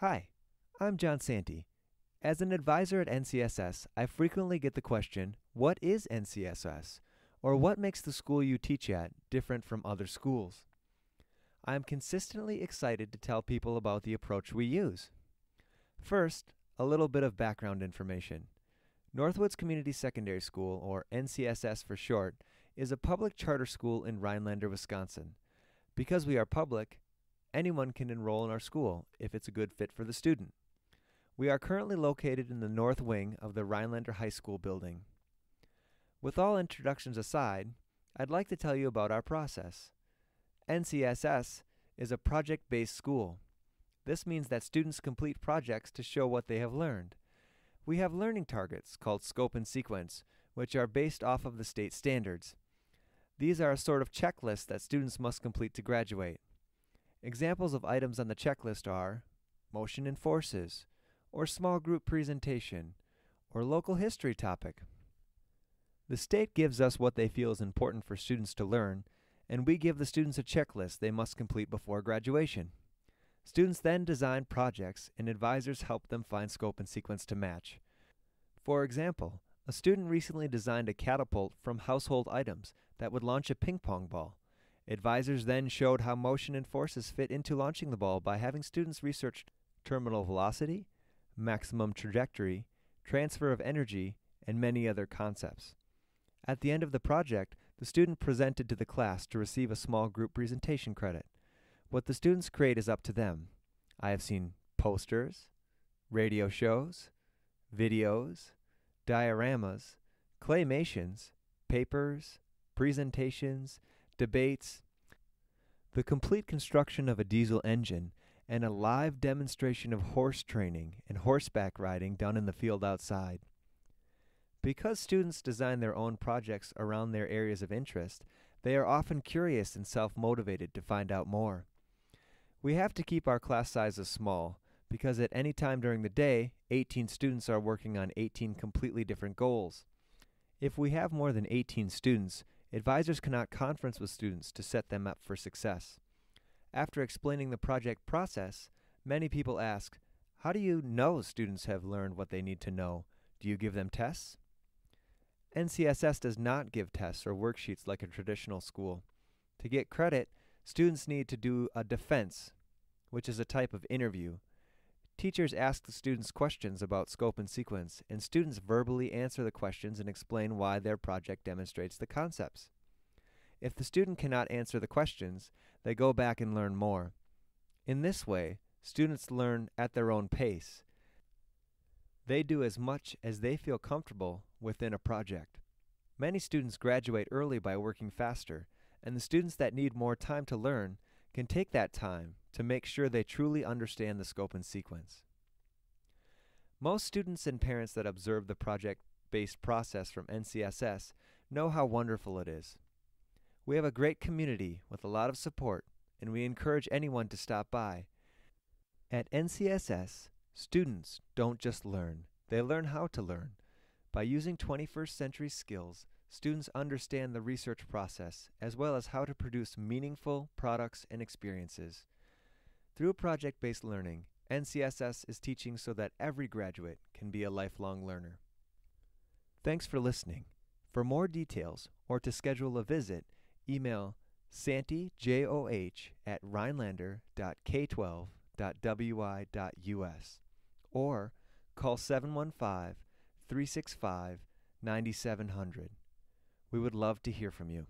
Hi, I'm John Santee. As an advisor at NCSS, I frequently get the question, what is NCSS? Or what makes the school you teach at different from other schools? I am consistently excited to tell people about the approach we use. First, a little bit of background information. Northwoods Community Secondary School, or NCSS for short, is a public charter school in Rhinelander, Wisconsin. Because we are public, anyone can enroll in our school if it's a good fit for the student. We are currently located in the north wing of the Rhinelander High School building. With all introductions aside, I'd like to tell you about our process. NCSS is a project based school. This means that students complete projects to show what they have learned. We have learning targets called scope and sequence, which are based off of the state standards. These are a sort of checklist that students must complete to graduate. Examples of items on the checklist are motion and forces, or small group presentation, or local history topic. The state gives us what they feel is important for students to learn, and we give the students a checklist they must complete before graduation. Students then design projects, and advisors help them find scope and sequence to match. For example, a student recently designed a catapult from household items that would launch a ping pong ball. Advisors then showed how motion and forces fit into launching the ball by having students research terminal velocity, maximum trajectory, transfer of energy, and many other concepts. At the end of the project, the student presented to the class to receive a small group presentation credit. What the students create is up to them. I have seen posters, radio shows, videos, dioramas, claymations, papers, presentations, debates. The complete construction of a diesel engine and a live demonstration of horse training and horseback riding done in the field outside. Because students design their own projects around their areas of interest, they are often curious and self motivated to find out more. We have to keep our class sizes small because at any time during the day, 18 students are working on 18 completely different goals. If we have more than 18 students, Advisors cannot conference with students to set them up for success. After explaining the project process, many people ask, how do you know students have learned what they need to know? Do you give them tests? NCSS does not give tests or worksheets like a traditional school. To get credit, students need to do a defense, which is a type of interview, Teachers ask the students questions about scope and sequence, and students verbally answer the questions and explain why their project demonstrates the concepts. If the student cannot answer the questions, they go back and learn more. In this way, students learn at their own pace. They do as much as they feel comfortable within a project. Many students graduate early by working faster, and the students that need more time to learn can take that time to make sure they truly understand the scope and sequence. Most students and parents that observe the project based process from NCSS know how wonderful it is. We have a great community with a lot of support, and we encourage anyone to stop by. At NCSS, students don't just learn, they learn how to learn. By using 21st century skills, students understand the research process as well as how to produce meaningful products and experiences. Through project-based learning, NCSS is teaching so that every graduate can be a lifelong learner. Thanks for listening. For more details or to schedule a visit, email santyjoh at rhinelander.k12.wi.us or call 715 365 9700. We would love to hear from you.